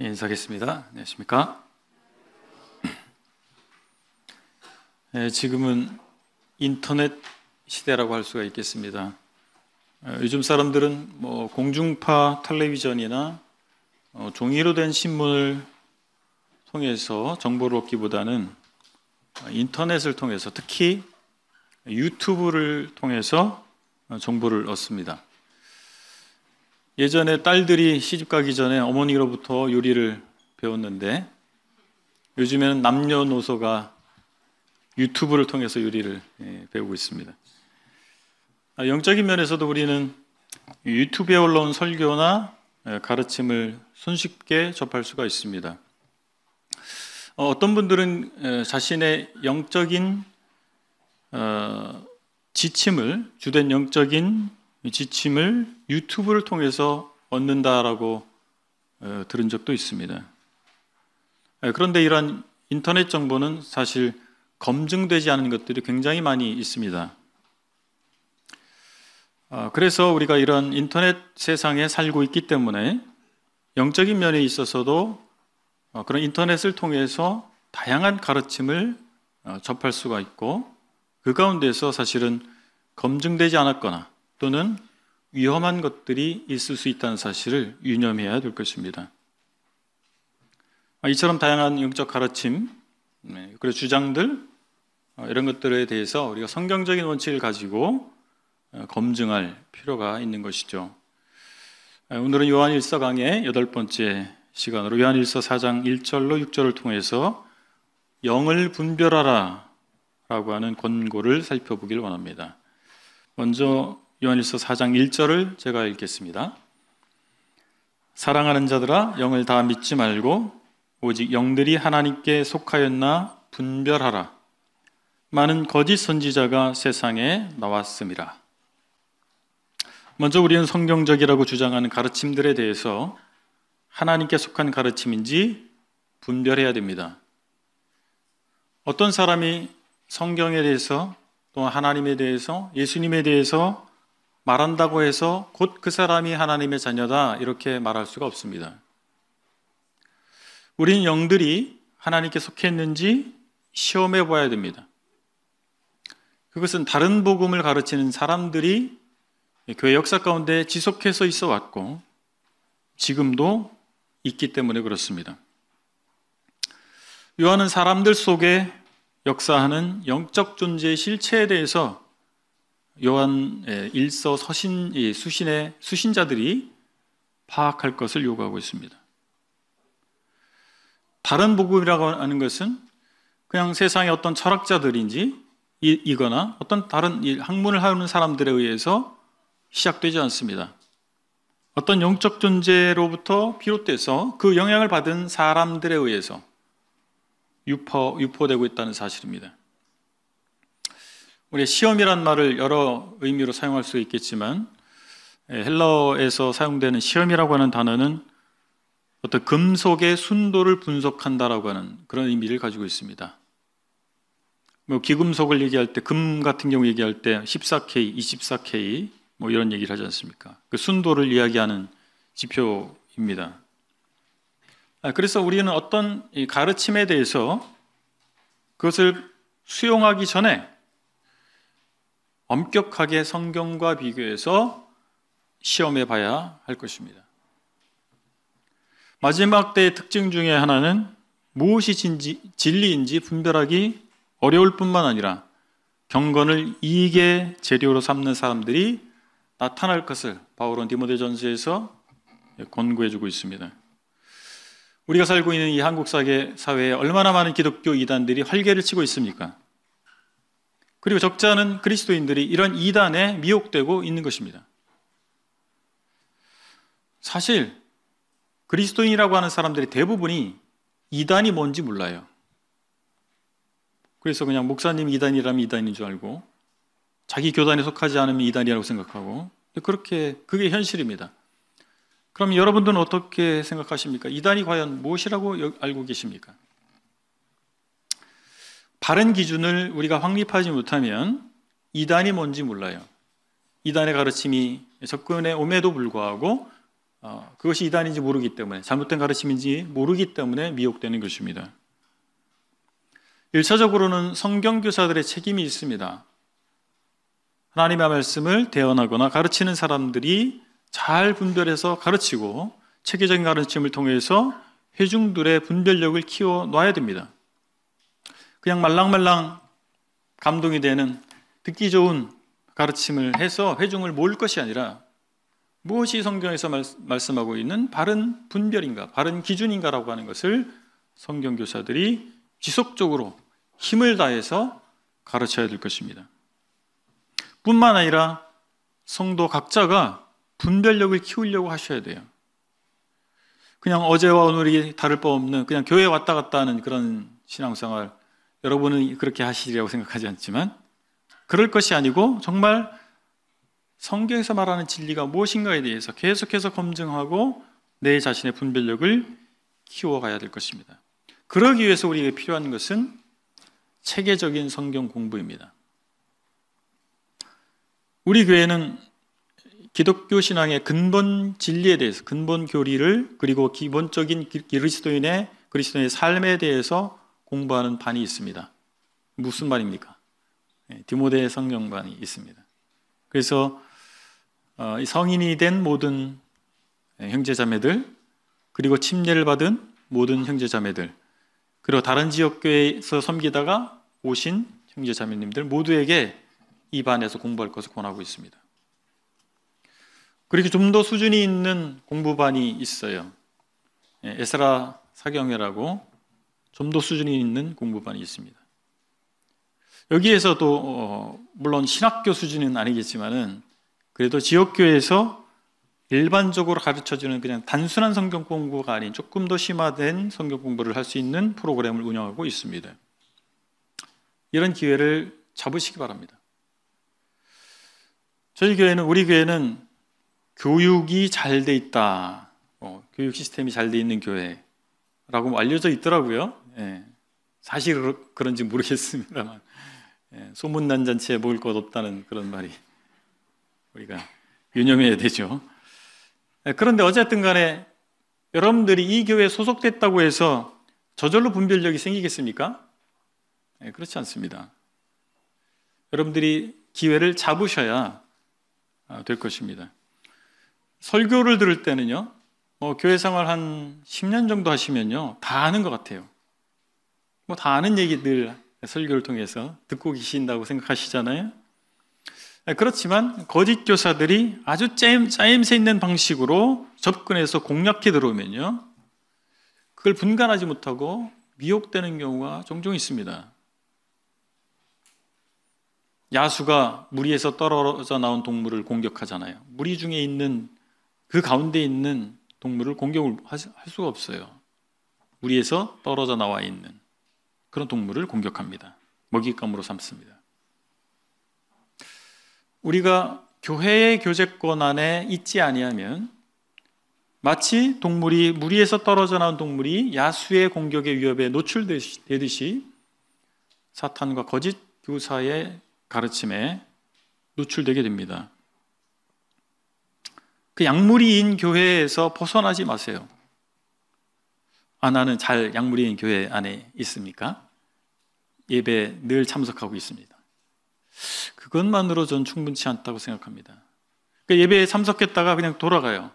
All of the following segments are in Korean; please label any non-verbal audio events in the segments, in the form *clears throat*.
인사하겠습니다. 안녕하십니까? 예, *clears throat* 지금은 인터넷 시대라고 할 수가 있겠습니다. 어, 요즘 사람들은 뭐 공중파 텔레비전이나 어, 종이로 된 신문을 통해서 정보를 얻기보다는 어, 인터넷을 통해서 특히 유튜브를 통해서 어, 정보를 얻습니다. 예전에 딸들이 시집 가기 전에 어머니로부터 요리를 배웠는데 요즘에는 남녀노소가 유튜브를 통해서 요리를 예, 배우고 있습니다. 아, 영적인 면에서도 우리는 유튜브에 올라온 설교나 예, 가르침을 손쉽게 접할 수가 있습니다. 어, 어떤 분들은 예, 자신의 영적인 어, 지침을 주된 영적인 지침을 유튜브를 통해서 얻는다라고 들은 적도 있습니다. 그런데 이러한 인터넷 정보는 사실 검증되지 않은 것들이 굉장히 많이 있습니다. 아, 그래서 우리가 이런 인터넷 세상에 살고 있기 때문에 영적인 면에 있어서도 어, 그런 인터넷을 통해서 다양한 가르침을 어, 접할 수가 있고 그 가운데서 사실은 검증되지 않았거나 또는 위험한 것들이 있을 수 있다는 사실을 유념해야 될 것입니다. 아, 이처럼 다양한 영적 가르침, 네, 그리고 주장들, 어, 이런 것들에 대해서 우리가 성경적인 원칙을 가지고 어, 검증할 필요가 있는 것이죠. 아, 오늘은 요한일서 강의 여덟 번째 시간으로 요한일서 4장 1절로 6절을 통해서 영을 분별하라 라고 하는 권고를 살펴보길 원합니다. 먼저 요한일서 4장 1절을 제가 읽겠습니다. 사랑하는 자들아 영을 다 믿지 말고 오직 영들이 하나님께 속하였나 분별하라. 많은 거짓 선지자가 세상에 나왔음이라. 먼저 우리는 성경적이라고 주장하는 가르침들에 대해서 하나님께 속한 가르침인지 분별해야 됩니다. 어떤 사람이 성경에 대해서 또 하나님에 대해서 예수님에 대해서 말한다고 해서 곧 그 사람이 하나님의 자녀다 이렇게 말할 수가 없습니다. 우린 영들이 하나님께 속했는지 시험해 봐야 됩니다. 그것은 다른 복음을 가르치는 사람들이 교회 역사 가운데 지속해서 있어 왔고 지금도 있기 때문에 그렇습니다. 요한은 사람들 속에 역사하는 영적 존재의 실체에 대해서 요한 예, 일서 서신 수신의 수신자들이 파악할 것을 요구하고 있습니다. 다른 복음이라고 하는 것은 그냥 세상의 어떤 철학자들인지 이거나 어떤 다른 학문을 하는 사람들에 의해서 시작되지 않습니다. 어떤 영적 존재로부터 비롯돼서 그 영향을 받은 사람들에 의해서 유포, 유포되고 있다는 사실입니다. 우리 시험이란 말을 여러 의미로 사용할 수 있겠지만 예, 헬라어에서 사용되는 시험이라고 하는 단어는 어떤 금속의 순도를 분석한다라고 하는 그런 의미를 가지고 있습니다. 뭐 기금속을 얘기할 때 금 같은 경우 얘기할 때 14K, 24K 뭐 이런 얘기를 하지 않습니까? 그 순도를 이야기하는 지표입니다. 아, 그래서 우리는 어떤 가르침에 대해서 그것을 수용하기 전에 엄격하게 성경과 비교해서 시험해 봐야 할 것입니다. 마지막 때의 특징 중에 하나는 무엇이 진지, 진리인지 분별하기 어려울 뿐만 아니라 경건을 이익의 재료로 삼는 사람들이 나타날 것을 바울은 디모데전서에서 권고해주고 있습니다. 우리가 살고 있는 이 한국 사회에 얼마나 많은 기독교 이단들이 활개를 치고 있습니까? 그리고 적지 않은 그리스도인들이 이런 이단에 미혹되고 있는 것입니다. 사실 그리스도인이라고 하는 사람들이 대부분이 이단이 뭔지 몰라요. 그래서 그냥 목사님 이단이라면 이단인 줄 알고 자기 교단에 속하지 않으면 이단이라고 생각하고 그렇게 그게 현실입니다. 그럼 여러분들은 어떻게 생각하십니까? 이단이 과연 무엇이라고 알고 계십니까? 바른 기준을 우리가 확립하지 못하면 이단이 뭔지 몰라요. 이단의 가르침이 접근에 옴에도 불구하고 어, 그것이 이단인지 모르기 때문에 잘못된 가르침인지 모르기 때문에 미혹되는 것입니다. 1차적으로는 성경교사들의 책임이 있습니다. 하나님의 말씀을 대언하거나 가르치는 사람들이 잘 분별해서 가르치고 체계적인 가르침을 통해서 회중들의 분별력을 키워 놔야 됩니다. 그냥 말랑말랑 감동이 되는 듣기 좋은 가르침을 해서 회중을 모을 것이 아니라 무엇이 성경에서 말, 말씀하고 있는 바른 분별인가, 바른 기준인가라고 하는 것을 성경 교사들이 지속적으로 힘을 다해서 가르쳐야 될 것입니다. 뿐만 아니라 성도 각자가 분별력을 키우려고 하셔야 돼요. 그냥 어제와 오늘이 다를 바 없는 그냥 교회 왔다 갔다 하는 그런 신앙생활 여러분은 그렇게 하시리라고 생각하지 않지만 그럴 것이 아니고 정말 성경에서 말하는 진리가 무엇인가에 대해서 계속해서 검증하고 내 자신의 분별력을 키워가야 될 것입니다. 그러기 위해서 우리에게 필요한 것은 체계적인 성경 공부입니다. 우리 교회는 기독교 신앙의 근본 진리에 대해서 근본 교리를 그리고 기본적인 그리스도인의 그리스도인의 삶에 대해서 공부하는 반이 있습니다. 무슨 반입니까? 예, 디모데 성경반이 있습니다. 그래서 어, 성인이 된 모든 예, 형제자매들 그리고 침례를 받은 모든 형제자매들 그리고 다른 지역 교회에서 섬기다가 오신 형제자매님들 모두에게 이 반에서 공부할 것을 권하고 있습니다. 그렇게 좀 더 수준이 있는 공부반이 있어요. 예, 에스라 사경회라고 좀더 수준이 있는 공부반이 있습니다. 여기에서도 어, 물론 신학교 수준은 아니겠지만은 그래도 지역교회에서 일반적으로 가르쳐주는 그냥 단순한 성경 공부가 아닌 조금 더 심화된 성경 공부를 할 수 있는 프로그램을 운영하고 있습니다. 이런 기회를 잡으시기 바랍니다. 저희 교회는 우리 교회는 교육이 잘 돼 있다, 어, 교육 시스템이 잘 돼 있는 교회라고 알려져 있더라고요. 예, 사실 그런지 모르겠습니다만 예, 소문난 잔치에 먹을 것 없다는 그런 말이 우리가 유념해야 되죠. 예, 그런데 어쨌든 간에 여러분들이 이 교회에 소속됐다고 해서 저절로 분별력이 생기겠습니까? 예, 그렇지 않습니다. 여러분들이 기회를 잡으셔야 아, 될 것입니다. 설교를 들을 때는요, 뭐 교회 생활 한 10년 정도 하시면요, 다 아는 것 같아요. 뭐다 아는 얘기들 설교를 통해서 듣고 계신다고 생각하시잖아요. 네, 그렇지만 거짓 교사들이 아주 짜임, 짜임새 있는 방식으로 접근해서 공략해 들어오면요. 그걸 분간하지 못하고 미혹되는 경우가 종종 있습니다. 야수가 무리에서 떨어져 나온 동물을 공격하잖아요. 무리 중에 있는 그 가운데 있는 동물을 공격을 할 수가 없어요. 무리에서 떨어져 나와 있는. 그런 동물을 공격합니다. 먹잇감으로 삼습니다. 우리가 교회의 교제권 안에 있지 아니하면 마치 동물이 무리에서 떨어져 나온 동물이 야수의 공격의 위협에 노출되듯이 사탄과 거짓 교사의 가르침에 노출되게 됩니다. 그 약물이인 교회에서 벗어나지 마세요. 아, 나는 잘 약물이인 교회 안에 있습니까? 예배 에늘 참석하고 있습니다. 그것만으로 전 충분치 않다고 생각합니다. 그러니까 예배에 참석했다가 그냥 돌아가요.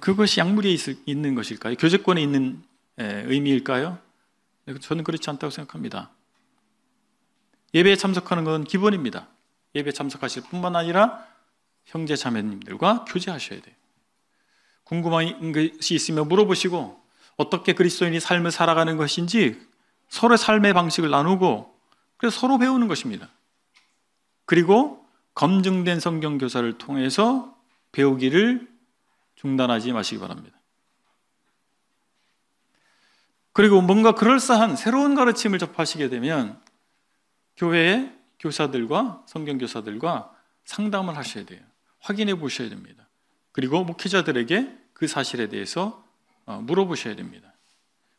그것이 약물에 있는 것일까요? 교제권에 있는 의미일까요? 네, 저는 그렇지 않다고 생각합니다. 예배에 참석하는 건 기본입니다. 예배 참석하실 뿐만 아니라 형제 자매님들과 교제하셔야 돼요. 궁금한 것이 있으면 물어보시고 어떻게 그리스도인이 삶을 살아가는 것인지 서로의 삶의 방식을 나누고 그래서 서로 배우는 것입니다. 그리고 검증된 성경 교사를 통해서 배우기를 중단하지 마시기 바랍니다. 그리고 뭔가 그럴싸한 새로운 가르침을 접하시게 되면 교회의 교사들과 성경 교사들과 상담을 하셔야 돼요. 확인해 보셔야 됩니다. 그리고 목회자들에게 그 사실에 대해서 어, 물어보셔야 됩니다.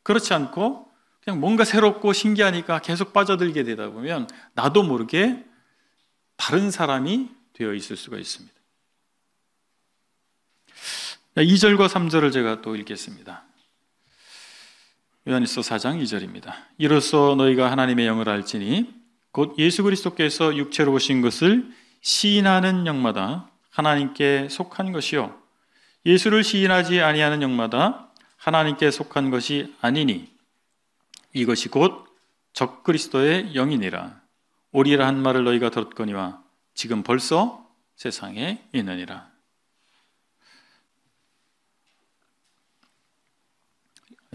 그렇지 않고 그냥 뭔가 새롭고 신기하니까 계속 빠져들게 되다 보면 나도 모르게 다른 사람이 되어 있을 수가 있습니다. 2절과 3절을 제가 또 읽겠습니다. 요한일서 4장 2절입니다. 이로써 너희가 하나님의 영을 알지니 곧 예수 그리스도께서 육체로 오신 것을 시인하는 영마다 하나님께 속한 것이요 예수를 시인하지 아니하는 영마다 하나님께 속한 것이 아니니 이것이 곧 적그리스도의 영이니라. 오리라 한 말을 너희가 들었거니와 지금 벌써 세상에 있느니라.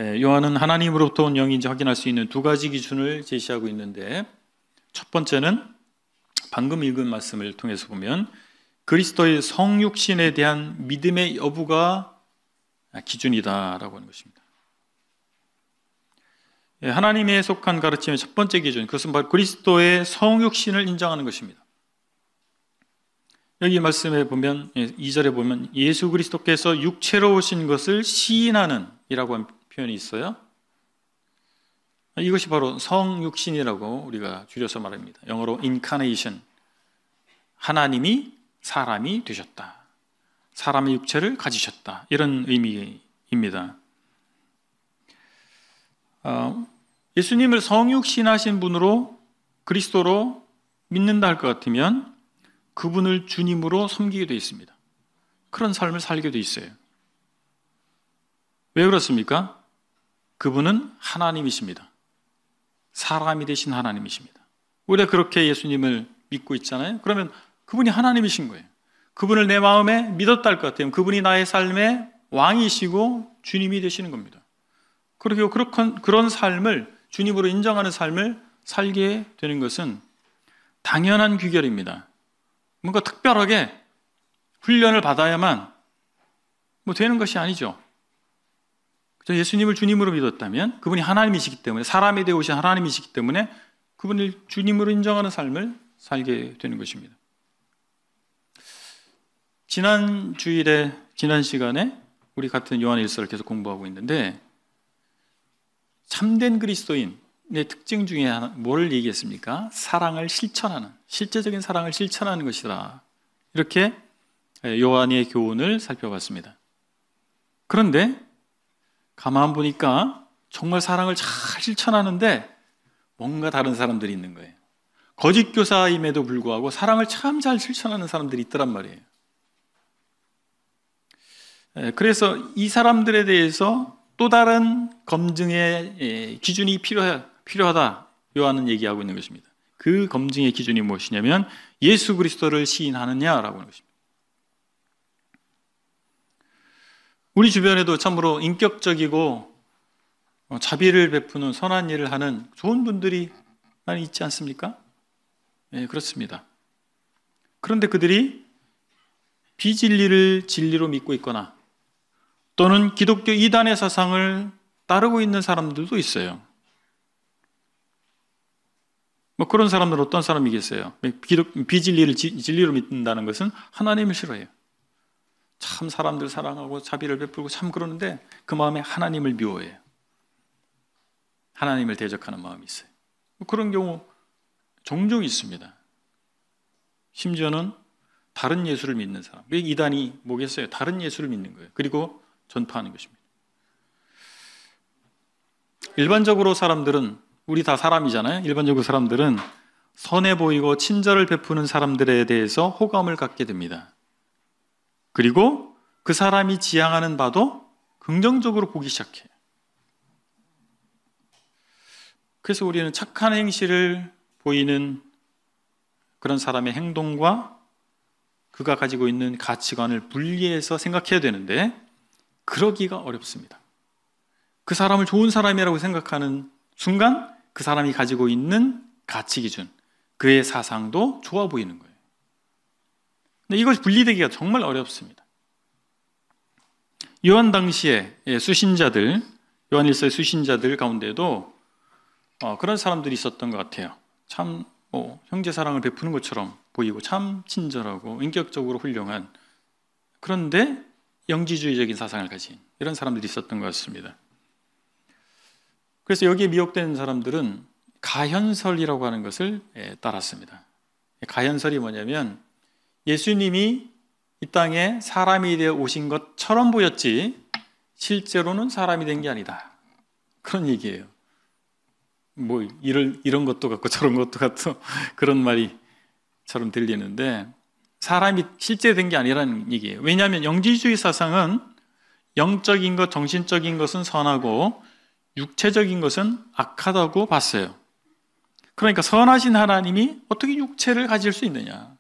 예, 요한은 하나님으로부터 온 영인지 확인할 수 있는 두 가지 기준을 제시하고 있는데 첫 번째는 방금 읽은 말씀을 통해서 보면 그리스도의 성육신에 대한 믿음의 여부가 기준이다라고 하는 것입니다. 예, 하나님의 속한 가르침의 첫 번째 기준, 그것은 바로 그리스도의 성육신을 인정하는 것입니다. 여기 말씀에 보면, 2절에 예, 보면 예수 그리스도께서 육체로 오신 것을 시인하는 이라고 한 표현이 있어요. 이것이 바로 성육신이라고 우리가 줄여서 말합니다. 영어로 incarnation. 하나님이 사람이 되셨다. 사람의 육체를 가지셨다. 이런 의미입니다. 어, 예수님을 성육신하신 분으로 그리스도로 믿는다 할 것 같으면 그분을 주님으로 섬기게 되어 있습니다. 그런 삶을 살게 되어 있어요. 왜 그렇습니까? 그분은 하나님이십니다. 사람이 되신 하나님이십니다. 우리가 그렇게 예수님을 믿고 있잖아요. 그러면 그분이 하나님이신 거예요. 그분을 내 마음에 믿었다 할 것 같으면 그분이 나의 삶의 왕이시고 주님이 되시는 겁니다. 그렇게 그런, 그런 삶을 주님으로 인정하는 삶을 살게 되는 것은 당연한 귀결입니다. 뭔가 특별하게 훈련을 받아야만 뭐 되는 것이 아니죠. 예수님을 주님으로 믿었다면 그분이 하나님이시기 때문에 사람이 되어 오신 하나님이시기 때문에 그분을 주님으로 인정하는 삶을 살게 되는 것입니다. 지난 주일에 지난 시간에 우리 같은 요한일서를 계속 공부하고 있는데 참된 그리스도인의 특징 중에 하나, 뭘 얘기했습니까? 사랑을 실천하는, 실제적인 사랑을 실천하는 것이다. 이렇게 예, 요한의 교훈을 살펴봤습니다. 그런데 가만 보니까 정말 사랑을 잘 실천하는데 뭔가 다른 사람들이 있는 거예요. 거짓 교사임에도 불구하고 사랑을 참 잘 실천하는 사람들이 있더란 말이에요. 예, 그래서 이 사람들에 대해서 또 다른 검증의 예, 기준이 필요하다. 요한은 얘기하고 있는 것입니다. 그 검증의 기준이 무엇이냐면 예수 그리스도를 시인하느냐라고 하는 것입니다. 우리 주변에도 참으로 인격적이고 어, 자비를 베푸는 선한 일을 하는 좋은 분들이 많이 있지 않습니까? 네, 그렇습니다. 그런데 그들이 비진리를 진리로 믿고 있거나 또는 기독교 이단의 사상을 따르고 있는 사람들도 있어요. 뭐 그런 사람들 어떤 사람이겠어요? 기독, 비진리를 지, 진리로 믿는다는 것은 하나님을 싫어해요. 참 사람들 사랑하고 자비를 베풀고 참 그러는데 그 마음에 하나님을 미워해요. 하나님을 대적하는 마음이 있어요. 뭐 그런 경우 종종 있습니다. 심지어는 다른 예수를 믿는 사람. 왜 이단이 뭐겠어요? 다른 예수를 믿는 거예요. 그리고 전파하는 것입니다. 일반적으로 사람들은 우리 다 사람이잖아요. 일반적으로 사람들은 선해 보이고 친절을 베푸는 사람들에 대해서 호감을 갖게 됩니다. 그리고 그 사람이 지향하는 바도 긍정적으로 보기 시작해요. 그래서 우리는 착한 행실을 보이는 그런 사람의 행동과 그가 가지고 있는 가치관을 분리해서 생각해야 되는데 그러기가 어렵습니다. 그 사람을 좋은 사람이라고 생각하는 순간 그 사람이 가지고 있는 가치 기준, 그의 사상도 좋아 보이는 거예요. 근데 이것이 분리되기가 정말 어렵습니다. 요한 당시에 예, 수신자들, 요한 일서의 수신자들 가운데도 어, 그런 사람들이 있었던 것 같아요. 참 뭐, 형제 사랑을 베푸는 것처럼 보이고 참 친절하고 인격적으로 훌륭한 그런데 영지주의적인 사상을 가진 이런 사람들이 있었던 것 같습니다. 그래서 여기에 미혹된 사람들은 가현설이라고 하는 것을 예, 따랐습니다. 가현설이 뭐냐면 예수님이 이 땅에 사람이 되어 오신 것처럼 보였지 실제로는 사람이 된 게 아니다. 그런 얘기예요. 뭐 이런 이런 것도 같고 저런 것도 같고 *laughs* 그런 말이처럼 들리는데 사람이 실제된 게 아니라는 얘기예요. 왜냐하면 영지주의 사상은 영적인 것, 정신적인 것은 선하고 육체적인 것은 악하다고 봤어요. 그러니까 선하신 하나님이 어떻게 육체를 가질 수 있느냐.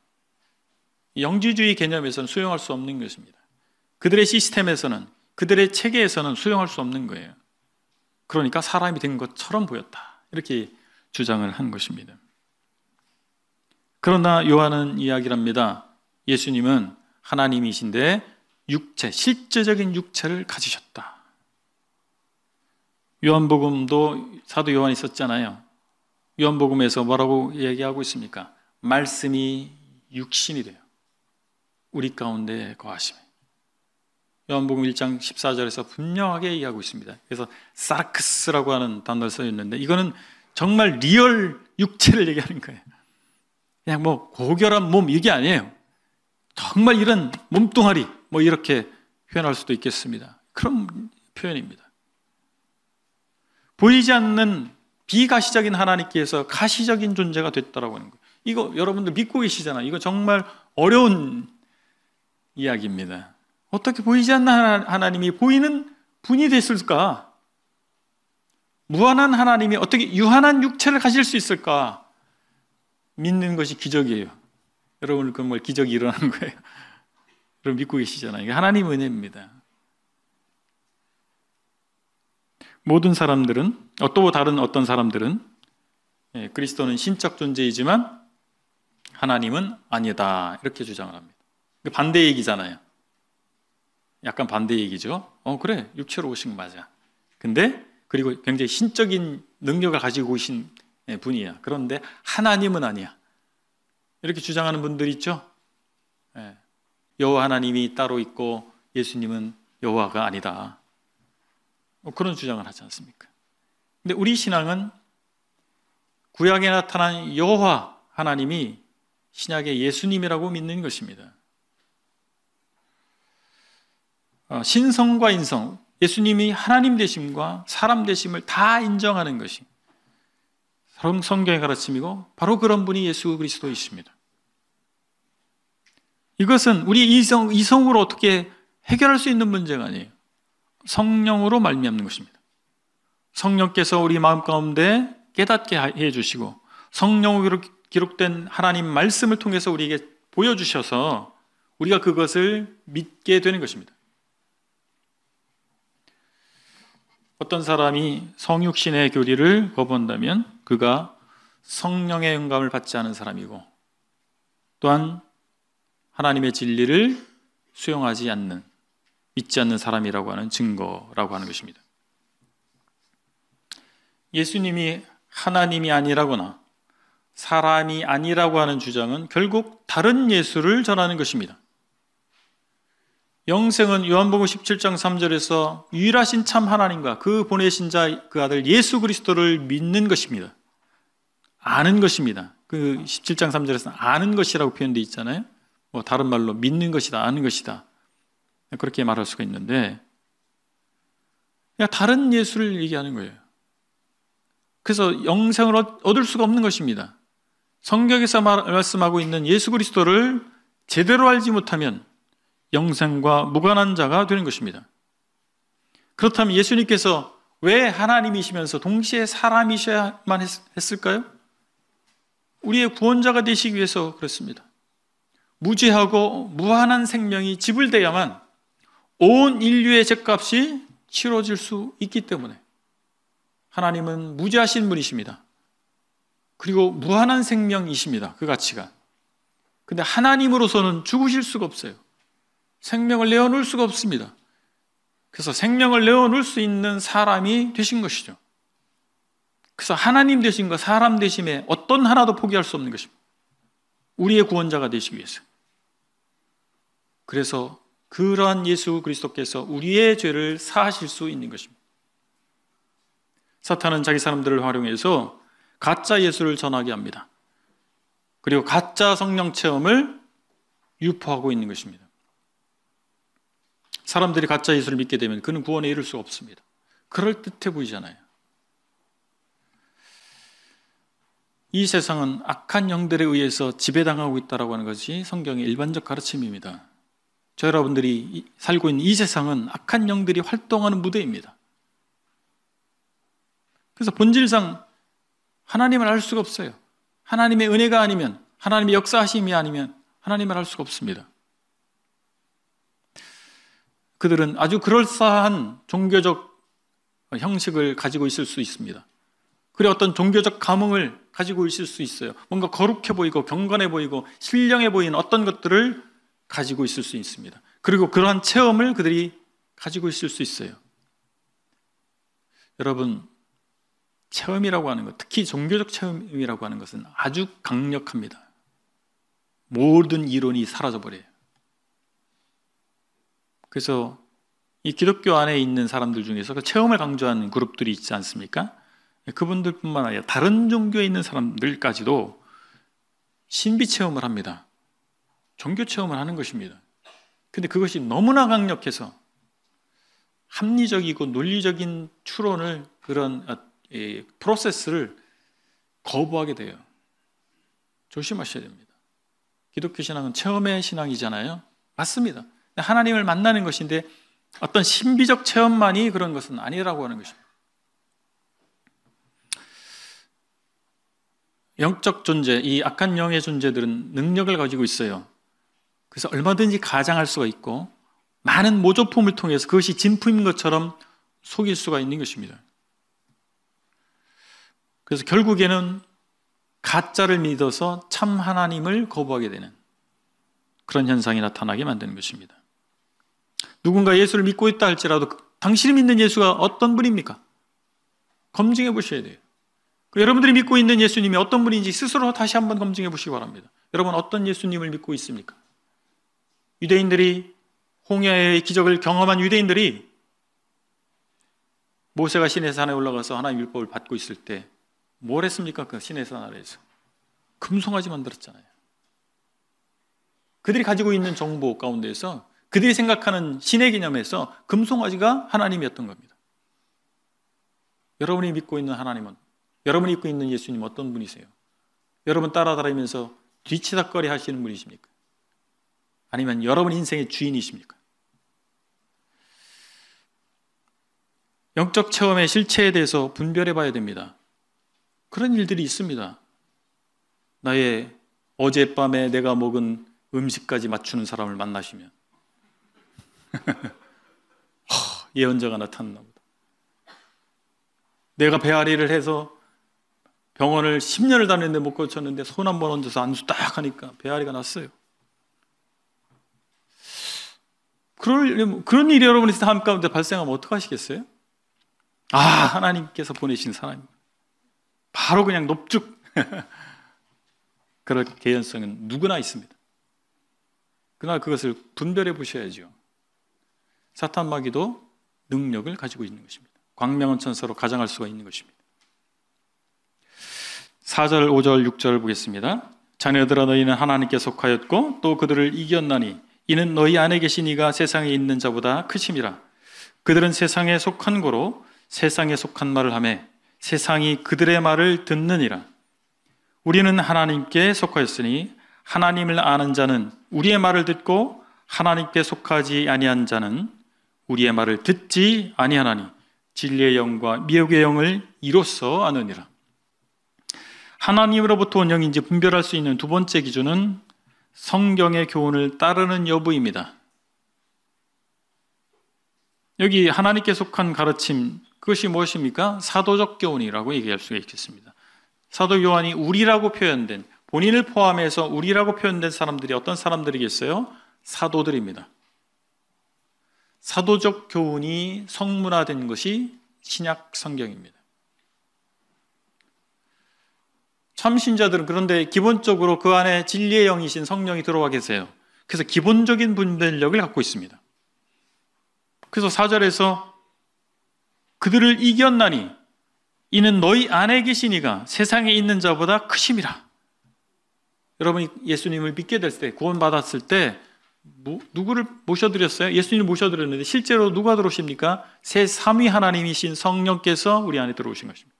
영지주의 개념에서는 수용할 수 없는 것입니다. 그들의 시스템에서는, 그들의 체계에서는 수용할 수 없는 거예요. 그러니까 사람이 된 것처럼 보였다. 이렇게 주장을 한 것입니다. 그러나 요한은 이야기랍니다. 예수님은 하나님이신데 육체, 실제적인 육체를 가지셨다. 요한복음도 사도 요한이 썼잖아요. 요한복음에서 뭐라고 얘기하고 있습니까? 말씀이 육신이 돼요. 우리 가운데 거하심에. 요한복음 1장 14절에서 분명하게 얘기하고 있습니다. 그래서 사르크스라고 하는 단어를 써 있는데 이거는 정말 리얼 육체를 얘기하는 거예요. 그냥 뭐 고결한 몸 이게 아니에요. 정말 이런 몸뚱아리 뭐 이렇게 표현할 수도 있겠습니다. 그런 표현입니다. 보이지 않는 비가시적인 하나님께서 가시적인 존재가 됐다라고 하는 거예요. 이거 여러분들 믿고 계시잖아요. 이거 정말 어려운 이야기입니다. 어떻게 보이지 않는 하나님이 보이는 분이 됐을까? 무한한 하나님이 어떻게 유한한 육체를 가질 수 있을까? 믿는 것이 기적이에요. *laughs* 여러분 그럼 뭐 기적이 일어난 거예요. 그럼 믿고 계시잖아요. 이게 하나님 은혜입니다. 모든 사람들은 또 다른 어떤 사람들은 예, 그리스도는 신적 존재이지만 하나님은 아니다 이렇게 주장을 합니다. 반대 얘기잖아요. 약간 반대 얘기죠. 어 그래 육체로 오신 거 맞아. 근데 그리고 굉장히 신적인 능력을 가지고 오신 예, 분이야. 그런데 하나님은 아니야. 이렇게 주장하는 분들 있죠. 예. 여호와 하나님이 따로 있고 예수님은 여호와가 아니다. 뭐 그런 주장을 하지 않습니까? 근데 우리 신앙은 구약에 나타난 여호와 하나님이 신약의 예수님이라고 믿는 것입니다. 어, 신성과 인성, 예수님이 하나님 되심과 사람 되심을 다 인정하는 것이 성경의 가르침이고 바로 그런 분이 예수 그리스도이십니다. 이것은 우리 이성, 이성으로 어떻게 해결할 수 있는 문제가 아니에요. 성령으로 말미암는 것입니다. 성령께서 우리 마음 가운데 깨닫게 해주시고 성령으로 기록된 하나님 말씀을 통해서 우리에게 보여주셔서 우리가 그것을 믿게 되는 것입니다. 어떤 사람이 성육신의 교리를 거부한다면 그가 성령의 영감을 받지 않은 사람이고 또한 하나님의 진리를 수용하지 않는 믿지 않는 사람이라고 하는 증거라고 하는 것입니다. 예수님이 하나님이 아니라거나 사람이 아니라고 하는 주장은 결국 다른 예수를 전하는 것입니다. 영생은 요한복음 17장 3절에서 유일하신 참 하나님과 그 보내신 자 그 아들 예수 그리스도를 믿는 것입니다. 아는 것입니다. 그 17장 3절에서 아는 것이라고 표현되어 있잖아요. 뭐 다른 말로 믿는 것이다, 아는 것이다. 그렇게 말할 수가 있는데 그냥 다른 예수를 얘기하는 거예요. 그래서 영생을 얻을 수가 없는 것입니다. 성경에서 말씀하고 있는 예수 그리스도를 제대로 알지 못하면 영생과 무관한 자가 되는 것입니다. 그렇다면 예수님께서 왜 하나님이시면서 동시에 사람이셔야만 했을까요? 우리의 구원자가 되시기 위해서 그렇습니다. 무죄하고 무한한 생명이 지불돼야만 온 인류의 죄값이 치러질 수 있기 때문에 하나님은 무죄하신 분이십니다. 그리고 무한한 생명이십니다. 그 가치가. 근데 하나님으로서는 죽으실 수가 없어요. 생명을 내어놓을 수가 없습니다. 그래서 생명을 내어놓을 수 있는 사람이 되신 것이죠. 그래서 하나님 되신 것, 사람 되심에 어떤 하나도 포기할 수 없는 것입니다. 우리의 구원자가 되시기 위해서. 그래서 그러한 예수 그리스도께서 우리의 죄를 사하실 수 있는 것입니다. 사탄은 자기 사람들을 활용해서 가짜 예수를 전하게 합니다. 그리고 가짜 성령 체험을 유포하고 있는 것입니다. 사람들이 가짜 예수를 믿게 되면 그는 구원에 이를 수가 없습니다. 그럴 듯해 보이잖아요. 이 세상은 악한 영들에 의해서 지배당하고 있다라고 하는 것이 성경의 일반적 가르침입니다. 저 여러분들이 살고 있는 이 세상은 악한 영들이 활동하는 무대입니다. 그래서 본질상 하나님을 알 수가 없어요. 하나님의 은혜가 아니면, 하나님의 역사하심이 아니면 하나님을 알 수가 없습니다. 그들은 아주 그럴싸한 종교적 형식을 가지고 있을 수 있습니다. 그리고 어떤 종교적 감흥을 가지고 있을 수 있어요. 뭔가 거룩해 보이고 경건해 보이고 신령해 보이는 어떤 것들을 가지고 있을 수 있습니다. 그리고 그러한 체험을 그들이 가지고 있을 수 있어요. 여러분, 체험이라고 하는 것, 특히 종교적 체험이라고 하는 것은 아주 강력합니다. 모든 이론이 사라져버려요. 그래서 이 기독교 안에 있는 사람들 중에서 그 체험을 강조하는 그룹들이 있지 않습니까? 그분들뿐만 아니라 다른 종교에 있는 사람들까지도 신비 체험을 합니다. 종교 체험을 하는 것입니다. 근데 그것이 너무나 강력해서 합리적이고 논리적인 추론을 그런 아, 프로세스를 거부하게 돼요. 조심하셔야 됩니다. 기독교 신앙은 체험의 신앙이잖아요. 맞습니다. 하나님을 만나는 것인데 어떤 신비적 체험만이 그런 것은 아니라고 하는 것입니다. 영적 존재, 이 악한 영의 존재들은 능력을 가지고 있어요. 그래서 얼마든지 가장할 수가 있고 많은 모조품을 통해서 그것이 진품인 것처럼 속일 수가 있는 것입니다. 그래서 결국에는 가짜를 믿어서 참 하나님을 거부하게 되는 그런 현상이 나타나게 만드는 것입니다. 누군가 예수를 믿고 있다 할지라도 그 당신이 믿는 예수가 어떤 분입니까? 검증해 보셔야 돼요. 여러분들이 믿고 있는 예수님이 어떤 분인지 스스로 다시 한번 검증해 보시기 바랍니다. 여러분 어떤 예수님을 믿고 있습니까? 유대인들이 홍야의 기적을 경험한 유대인들이 모세가 신의 산에 올라가서 하나님 율법을 받고 있을 때 뭘 했습니까? 그 신의 산 아래에서 금송아지 만들었잖아요. 그들이 가지고 있는 정보 가운데서 그들이 생각하는 신의 개념에서 금송아지가 하나님이었던 겁니다. 여러분이 믿고 있는 하나님은 여러분이 믿고 있는 예수님 어떤 분이세요? 여러분 따라다니면서 뒤치다거리 하시는 분이십니까? 아니면 여러분 인생의 주인이십니까? 영적 체험의 실체에 대해서 분별해 봐야 됩니다. 그런 일들이 있습니다. 나의 어젯밤에 내가 먹은 음식까지 맞추는 사람을 만나시면 허, 예언자가 나타났나 보다. 내가 배앓이를 해서 병원을 10년을 다녔는데 못 고쳤는데 손 한 번 얹어서 안수 딱 하니까 배앓이가 났어요. 그럴, 그런 일이 여러분의 삶 가운데 발생하면 어떡하시겠어요? 아, 하나님께서 보내신 사람 바로 그냥 높죽. *laughs* 그럴 개연성은 누구나 있습니다. 그러나 그것을 분별해 보셔야죠. 사탄 마귀도 능력을 가지고 있는 것입니다. 광명은 천사로 가장할 수가 있는 것입니다. 4절, 5절, 6절 을 보겠습니다. 자녀들아 너희는 하나님께 속하였고 또 그들을 이겼나니 이는 너희 안에 계신 이가 세상에 있는 자보다 크심이라. 그들은 세상에 속한 거로 세상에 속한 말을 하며 세상이 그들의 말을 듣느니라. 우리는 하나님께 속하였으니 하나님을 아는 자는 우리의 말을 듣고 하나님께 속하지 아니한 자는 우리의 말을 듣지 아니하나니 진리의 영과 미혹의 영을 이로써 아느니라. 하나님으로부터 온 영인지 분별할 수 있는 두 번째 기준은 성경의 교훈을 따르는 여부입니다. 여기 하나님께 속한 가르침 그것이 무엇입니까? 사도적 교훈이라고 얘기할 수 있겠습니다. 사도 요한이 우리라고 표현된 본인을 포함해서 우리라고 표현된 사람들이 어떤 사람들이겠어요? 사도들입니다. 사도적 교훈이 성문화된 것이 신약 성경입니다. 참신자들은 그런데 기본적으로 그 안에 진리의 영이신 성령이 들어와 계세요. 그래서 기본적인 분별력을 갖고 있습니다. 그래서 사절에서 그들을 이겼나니 이는 너희 안에 계시니가 세상에 있는 자보다 크심이라. 여러분이 예수님을 믿게 될 때, 구원받았을 때 뭐, 누구를 모셔드렸어요? 예수님을 모셔드렸는데 실제로 누가 들어오십니까? 새 삼위 하나님이신 성령께서 우리 안에 들어오신 것입니다.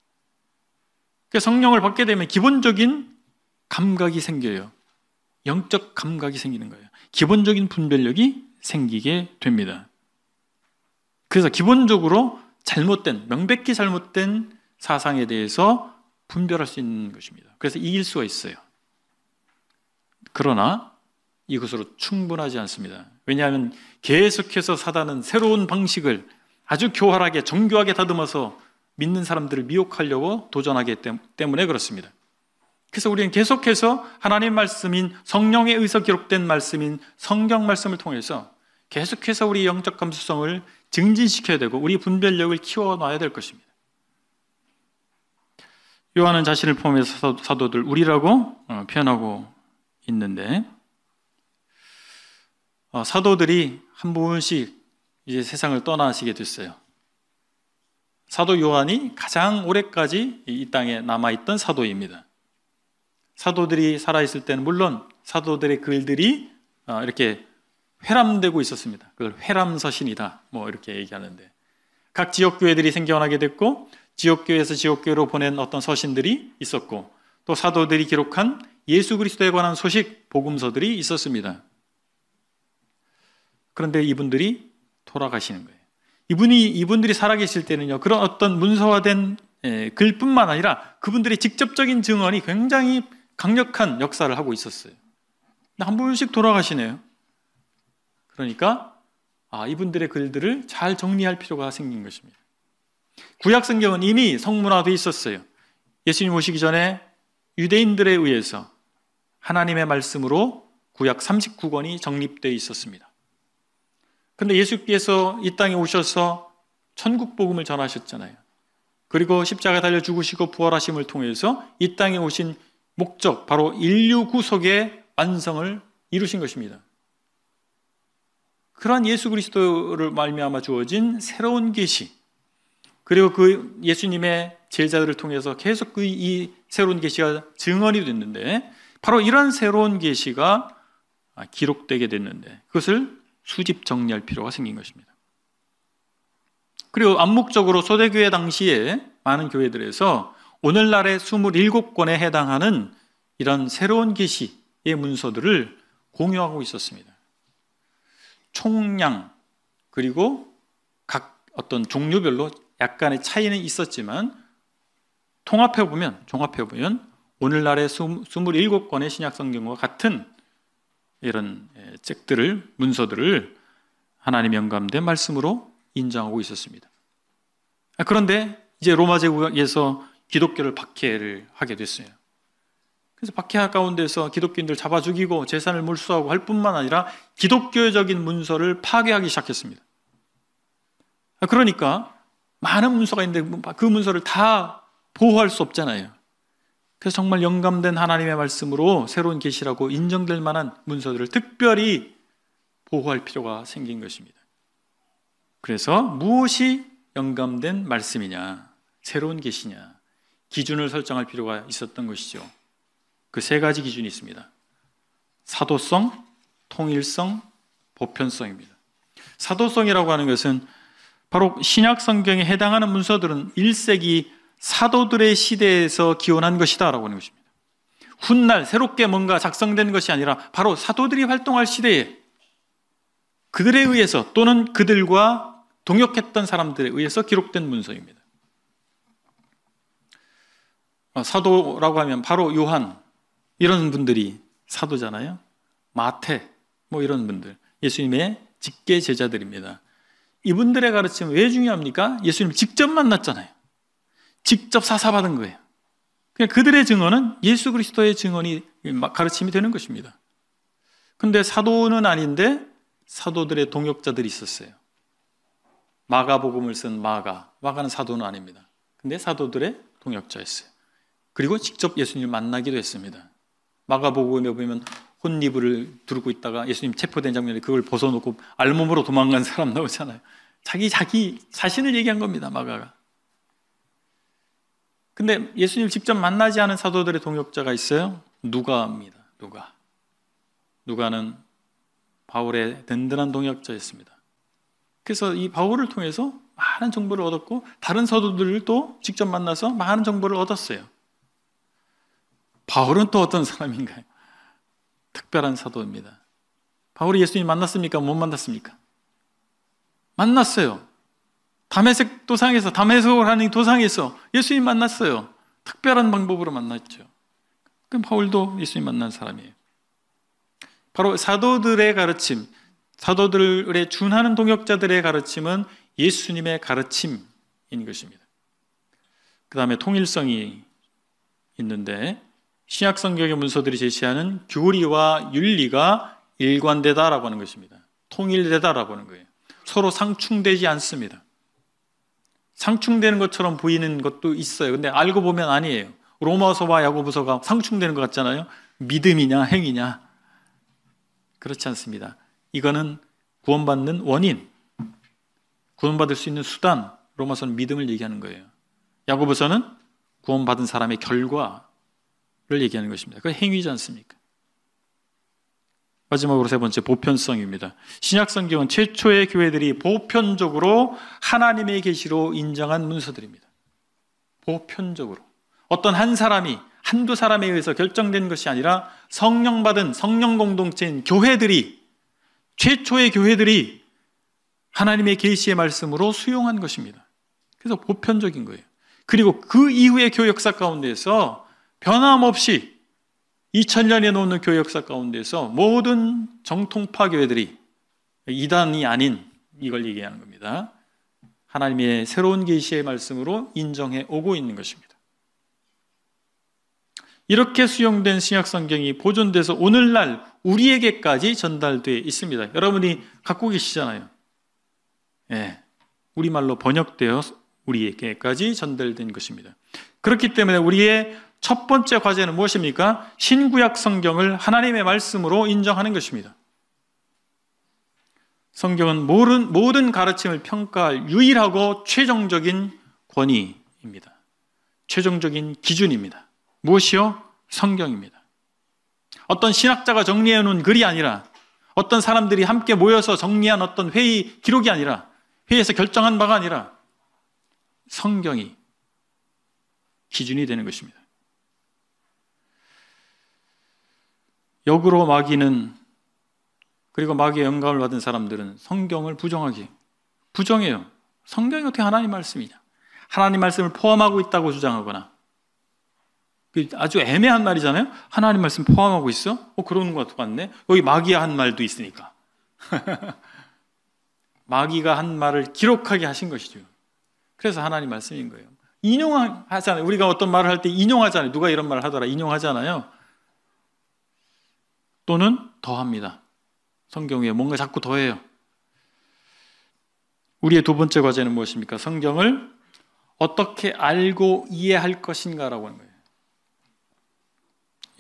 그 성령을 받게 되면 기본적인 감각이 생겨요. 영적 감각이 생기는 거예요. 기본적인 분별력이 생기게 됩니다. 그래서 기본적으로 잘못된 명백히 잘못된 사상에 대해서 분별할 수 있는 것입니다. 그래서 이길 수가 있어요. 그러나 이것으로 충분하지 않습니다. 왜냐하면 계속해서 사단은 새로운 방식을 아주 교활하게 정교하게 다듬어서 믿는 사람들을 미혹하려고 도전하기 때문에 그렇습니다. 그래서 우리는 계속해서 하나님 말씀인 성령의 의서 기록된 말씀인 성경 말씀을 통해서 계속해서 우리 영적 감수성을 증진시켜야 되고 우리 분별력을 키워놔야 될 것입니다. 요한은 자신을 포함해서 사도들 우리라고 어, 표현하고 있는데 어, 사도들이 한 분씩 이제 세상을 떠나시게 됐어요. 사도 요한이 가장 오래까지 이 땅에 남아있던 사도입니다. 사도들이 살아있을 때는 물론 사도들의 글들이 어, 이렇게 회람되고 있었습니다. 그걸 회람서신이다. 뭐 이렇게 얘기하는데. 각 지역교회들이 생겨나게 됐고, 지역교회에서 지역교회로 보낸 어떤 서신들이 있었고, 또 사도들이 기록한 예수 그리스도에 관한 소식, 복음서들이 있었습니다. 그런데 이분들이 돌아가시는 거예요. 이분이 이분들이 살아계실 때는요 그런 어떤 문서화된 예, 글뿐만 아니라 그분들의 직접적인 증언이 굉장히 강력한 역사를 하고 있었어요. 한 분씩 돌아가시네요. 그러니까 아, 이분들의 글들을 잘 정리할 필요가 생긴 것입니다. 구약 성경은 이미 성문화돼 있었어요. 예수님 오시기 전에 유대인들에 의해서 하나님의 말씀으로 구약 39권이 정립되어 있었습니다. 근데 예수께서 이 땅에 오셔서 천국 복음을 전하셨잖아요. 그리고 십자가 달려 죽으시고 부활하심을 통해서 이 땅에 오신 목적, 바로 인류 구속의 완성을 이루신 것입니다. 그러한 예수 그리스도를 말미암아 주어진 새로운 계시, 그리고 그 예수님의 제자들을 통해서 계속 그 이 새로운 계시가 증언이 됐는데, 바로 이런 새로운 계시가 기록되게 됐는데, 그것을 수집 정리할 필요가 생긴 것입니다. 그리고 암묵적으로 소대교회 당시에 많은 교회들에서 오늘날의 27권에 해당하는 이런 새로운 기시의 문서들을 공유하고 있었습니다. 총량 그리고 각 어떤 종류별로 약간의 차이는 있었지만 통합해 보면 종합해 보면 오늘날의 27권의 신약 성경과 같은 이런 예, 책들을 문서들을 하나님 영감된 말씀으로 인정하고 있었습니다. 아, 그런데 이제 로마 제국에서 기독교를 박해를 하게 됐어요. 그래서 박해 가운데서 기독교인들 잡아 죽이고 재산을 몰수하고 할 뿐만 아니라 기독교적인 문서를 파괴하기 시작했습니다. 아, 그러니까 많은 문서가 있는데 그 문서를 다 보호할 수 없잖아요. 그래서 정말 영감된 하나님의 말씀으로 새로운 계시라고 인정될 만한 문서들을 특별히 보호할 필요가 생긴 것입니다. 그래서 무엇이 영감된 말씀이냐, 새로운 계시냐 기준을 설정할 필요가 있었던 것이죠. 그 세 가지 기준이 있습니다. 사도성, 통일성, 보편성입니다. 사도성이라고 하는 것은 바로 신약 성경에 해당하는 문서들은 1세기 사도들의 시대에서 기원한 것이다라고 하는 것입니다. 훗날 새롭게 뭔가 작성된 것이 아니라 바로 사도들이 활동할 시대에 그들에 의해서 또는 그들과 동역했던 사람들에 의해서 기록된 문서입니다. 아, 사도라고 하면 바로 요한 이런 분들이 사도잖아요. 마태 뭐 이런 분들 예수님의 직계 제자들입니다. 이분들의 가르침왜 중요합니까? 예수님 직접 만났잖아요. 직접 사사받은 거예요. 그냥 그러니까 그들의 증언은 예수 그리스도의 증언이 가르침이 되는 것입니다. 근데 사도는 아닌데 사도들의 동역자들이 있었어요. 마가복음을 쓴 마가. 마가는 사도는 아닙니다. 근데 사도들의 동역자였어요. 그리고 직접 예수님을 만나기도 했습니다. 마가복음에 보면 혼니브를 두르고 있다가 예수님 체포된 장면에 그걸 벗어놓고 알몸으로 도망간 사람 나오잖아요. 자기 자기 자신을 얘기한 겁니다. 마가가. 근데 예수님 직접 만나지 않은 사도들의 동역자가 있어요. 누가입니다. 누가. 누가는 바울의 든든한 동역자였습니다. 그래서 이 바울을 통해서 많은 정보를 얻었고 다른 사도들도 직접 만나서 많은 정보를 얻었어요. 바울은 또 어떤 사람인가요? 특별한 사도입니다. 바울이 예수님 만났습니까? 못 만났습니까? 만났어요. 담에색 도상에서 담에석을 하는 도상에서 예수님 만났어요. 특별한 방법으로 만났죠. 그럼 파울도 예수님 만난 사람이에요. 바로 사도들의 가르침, 사도들의 준하는 동역자들의 가르침은 예수님의 가르침인 것입니다. 그 다음에 통일성이 있는데 신약 성경의 문서들이 제시하는 교리와 윤리가 일관되다라고 하는 것입니다. 통일되다라고 하는 거예요. 서로 상충되지 않습니다. 상충되는 것처럼 보이는 것도 있어요. 근데 알고 보면 아니에요. 로마서와 야고보서가 상충되는 것 같잖아요. 믿음이냐 행위냐 그렇지 않습니다. 이거는 구원받는 원인, 구원받을 수 있는 수단. 로마서는 믿음을 얘기하는 거예요. 야고보서는 구원받은 사람의 결과를 얘기하는 것입니다. 그 행위지 않습니까? 마지막으로 세 번째 보편성입니다. 신약 성경은 최초의 교회들이 보편적으로 하나님의 계시로 인정한 문서들입니다. 보편적으로 어떤 한 사람이 한두 사람에 의해서 결정된 것이 아니라 성령 받은 성령 공동체인 교회들이 최초의 교회들이 하나님의 계시의 말씀으로 수용한 것입니다. 그래서 보편적인 거예요. 그리고 그 이후의 교 역사 가운데서 변함없이 2000년이 넘는 교회 역사 가운데서 모든 정통파 교회들이 이단이 아닌 이걸 얘기하는 겁니다. 하나님의 새로운 계시의 말씀으로 인정해 오고 있는 것입니다. 이렇게 수용된 신약 성경이 보존돼서 오늘날 우리에게까지 전달되어 있습니다. 여러분이 갖고 계시잖아요. 예. 우리말로 번역되어 우리에게까지 전달된 것입니다. 그렇기 때문에 우리의 첫 번째 과제는 무엇입니까? 신구약 성경을 하나님의 말씀으로 인정하는 것입니다. 성경은 모든, 가르침을 평가할 유일하고 최종적인 권위입니다. 최종적인 기준입니다. 무엇이요? 성경입니다. 어떤 신학자가 정리해 놓은 글이 아니라 어떤 사람들이 함께 모여서 정리한 어떤 회의 기록이 아니라 회의에서 결정한 바가 아니라 성경이 기준이 되는 것입니다. 역으로 마귀는 그리고 마귀의 영감을 받은 사람들은 성경을 부정하기 부정해요. 성경이 어떻게 하나님 말씀이냐? 하나님 말씀을 포함하고 있다고 주장하거나 그 아주 애매한 말이잖아요. 하나님 말씀 포함하고 있어? 어 그러는 것 같네. 여기 마귀가 한 말도 있으니까 *laughs* 마귀가 한 말을 기록하게 하신 것이죠. 그래서 하나님 말씀인 거예요. 인용하잖아요. 우리가 어떤 말을 할 때 인용하잖아요. 누가 이런 말을 하더라 인용하잖아요. 또는 더합니다. 성경에 뭔가 자꾸 더해요. 우리의 두 번째 과제는 무엇입니까? 성경을 어떻게 알고 이해할 것인가라고 하는 거예요.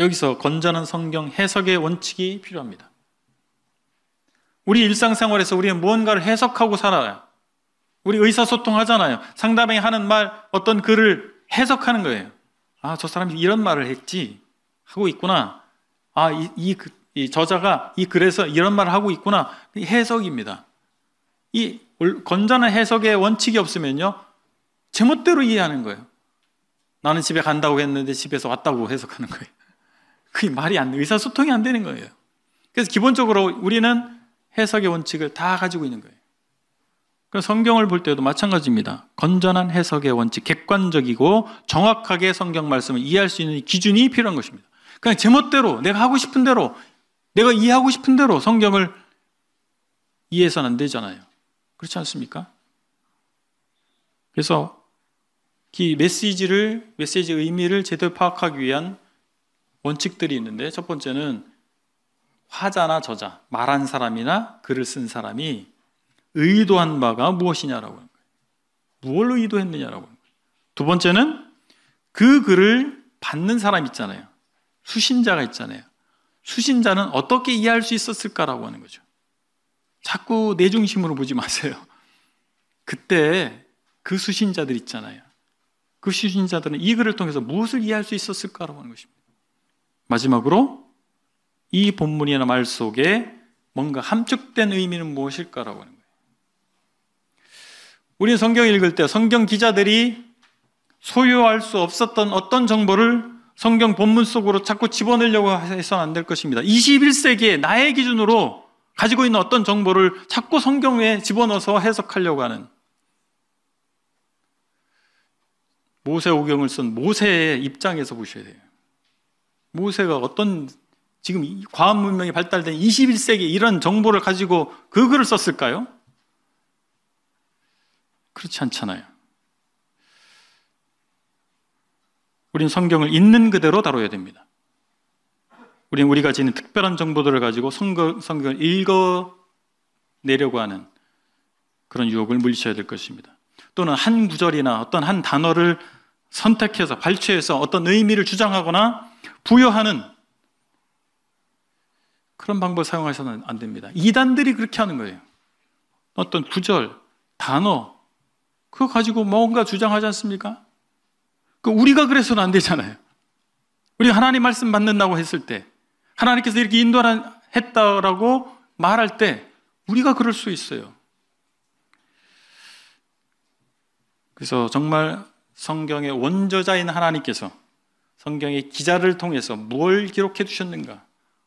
여기서 건전한 성경 해석의 원칙이 필요합니다. 우리 일상생활에서 우리는 무언가를 해석하고 살아요. 우리 의사소통 하잖아요. 상담이 하는 말, 어떤 글을 해석하는 거예요. 아, 저 사람이 이런 말을 했지. 하고 있구나. 아, 이, 이 그이 저자가 이 글에서 이런 말을 하고 있구나. 해석입니다. 이 건전한 해석의 원칙이 없으면요. 제멋대로 이해하는 거예요. 나는 집에 간다고 했는데 집에서 왔다고 해석하는 거예요. *laughs* 그게 말이 안, 의사소통이 안 되는 거예요. 그래서 기본적으로 우리는 해석의 원칙을 다 가지고 있는 거예요. 그 성경을 볼 때도 마찬가지입니다. 건전한 해석의 원칙, 객관적이고 정확하게 성경 말씀을 이해할 수 있는 기준이 필요한 것입니다. 그냥 제멋대로, 내가 하고 싶은 대로 내가 이해하고 싶은 대로 성경을 이해해서는 안 되잖아요. 그렇지 않습니까? 그래서 이 메시지를 메시지의 미를 제대로 파악하기 위한 원칙들이 있는데 첫 번째는 화자나 저자, 말한 사람이나 글을 쓴 사람이 의도한 바가 무엇이냐라고 하는 거예요. 무엇을 의도했느냐라고 하는 거예요. 두 번째는 그 글을 받는 사람 있잖아요. 수신자가 있잖아요. 수신자는 어떻게 이해할 수 있었을까라고 하는 거죠. 자꾸 내 중심으로 보지 마세요. 그때 그 수신자들 있잖아요. 그 수신자들은 이 글을 통해서 무엇을 이해할 수 있었을까라고 하는 것입니다. 마지막으로 이 본문이나 말 속에 뭔가 함축된 의미는 무엇일까라고 하는 거예요. 우리는 성경 읽을 때 성경 기자들이 소유할 수 없었던 어떤 정보를 성경 본문 속으로 자꾸 집어넣으려고 해서는 안 될 것입니다. 21세기에 나의 기준으로 가지고 있는 어떤 정보를 자꾸 성경 에 집어넣어서 해석하려고 하는 모세 오경을 쓴 모세의 입장에서 보셔야 돼요. 모세가 어떤 지금 과학 문명이 발달된 21세기 이런 정보를 가지고 그 글을 썼을까요? 그렇지 않잖아요. 우린 성경을 있는 그대로 다뤄야 됩니다. 우린 우리가 지닌 특별한 정보들을 가지고 성경, 을 읽어내려고 하는 그런 유혹을 물리쳐야 될 것입니다. 또는 한 구절이나 어떤 한 단어를 선택해서 발췌해서 어떤 의미를 주장하거나 부여하는 그런 방법을 사용해서는 안 됩니다. 이단들이 그렇게 하는 거예요. 어떤 구절, 단어, 그거 가지고 뭔가 주장하지 않습니까? 그 우리가 그래서는 안 되잖아요. 우리 하나님 말씀 받는다고 했을 때, 하나님께서 이렇게 인도했다라고 말할 때, 우리가 그럴 수 있어요. 그래서 정말 성경의 원저자인 하나님께서 성경의 기자를 통해서 뭘 기록해 주셨는가,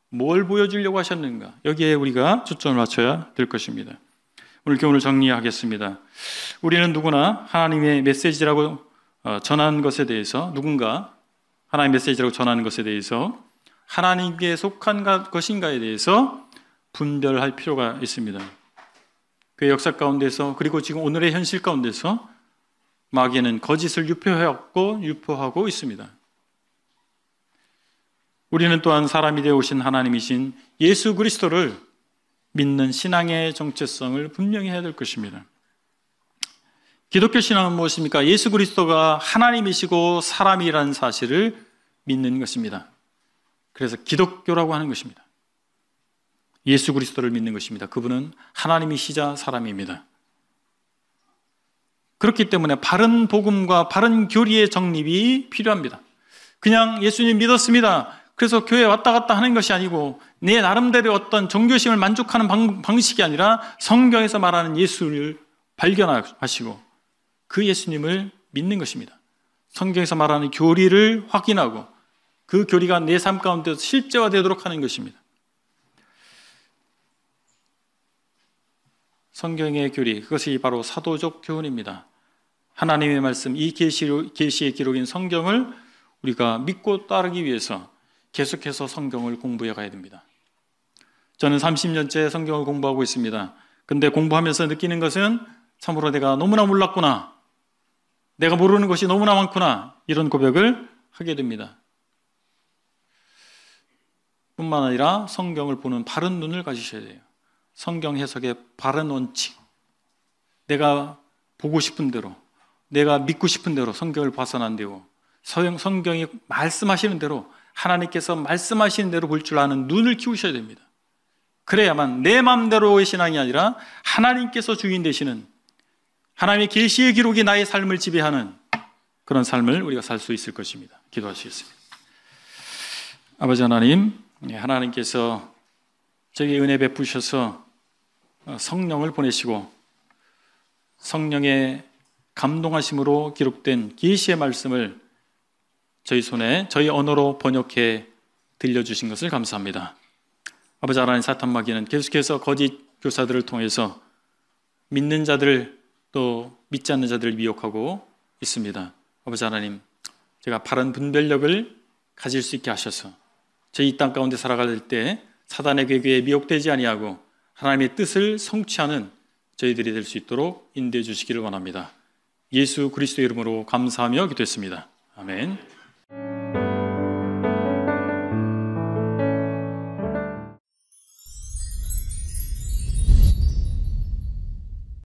뭘 보여주려고 하셨는가, 여기에 우리가 초점을 맞춰야 될 것입니다. 오늘 교훈을 정리하겠습니다. 우리는 누구나 하나님의 메시지라고 어, 전하는 것에 대해서 누군가 하나님의 메시지라고 전하는 것에 대해서 하나님께 속한 것인가에 대해서 분별할 필요가 있습니다. 그 역사 가운데서 그리고 지금 오늘의 현실 가운데서 마귀는 거짓을 유포하고 유포하고 있습니다. 우리는 또한 사람이 되어 오신 하나님이신 예수 그리스도를 믿는 신앙의 정체성을 분명히 해야 될 것입니다. 기독교 신앙은 무엇입니까? 예수 그리스도가 하나님이시고 사람이라는 사실을 믿는 것입니다. 그래서 기독교라고 하는 것입니다. 예수 그리스도를 믿는 것입니다. 그분은 하나님이시자 사람입니다. 그렇기 때문에 바른 복음과 바른 교리의 정립이 필요합니다. 그냥 예수님 믿었습니다. 그래서 교회 왔다 갔다 하는 것이 아니고 내 나름대로 어떤 종교심을 만족하는 방, 방식이 아니라 성경에서 말하는 예수를 발견하시고 그 예수님을 믿는 것입니다. 성경에서 말하는 교리를 확인하고 그 교리가 내 삶 가운데 실제화되도록 하는 것입니다. 성경의 교리 그것이 바로 사도적 교훈입니다. 하나님의 말씀 이 계시의 기록인 성경을 우리가 믿고 따르기 위해서 계속해서 성경을 공부해 가야 됩니다. 저는 30년째 성경을 공부하고 있습니다. 근데 공부하면서 느끼는 것은 참으로 내가 너무나 몰랐구나. 내가 모르는 것이 너무나 많구나. 이런 고백을 하게 됩니다. 뿐만 아니라 성경을 보는 바른 눈을 가지셔야 돼요. 성경 해석의 바른 원칙. 내가 보고 싶은 대로, 내가 믿고 싶은 대로 성경을 봐서는 안 되고, 성경이 말씀하시는 대로, 하나님께서 말씀하시는 대로 볼 줄 아는 눈을 키우셔야 됩니다. 그래야만 내 마음대로의 신앙이 아니라 하나님께서 주인 되시는 하나님의 계시의 기록이 나의 삶을 지배하는 그런 삶을 우리가 살 수 있을 것입니다. 기도하시겠습니다. 아버지 하나님, 예, 하나님께서 저에게 은혜 베푸셔서 어, 성령을 보내시고 성령의 감동하심으로 기록된 계시의 말씀을 저희 손에 저희 언어로 번역해 들려주신 것을 감사합니다. 아버지 하나님 사탄 마귀는 계속해서 거짓 교사들을 통해서 믿는 자들을 또 믿지 않는 자들을 미혹하고 있습니다. 아버지 하나님, 제가 바른 분별력을 가질 수 있게 하셔서 제이땅 가운데 살아갈 때 사단의 괴교에 미혹되지 아니하고 하나님의 뜻을 성취하는 저희들이 될 수 있도록 인도해 주시기를 원합니다. 예수 그리스도 이름으로 감사하며 기도했습니다. 아멘.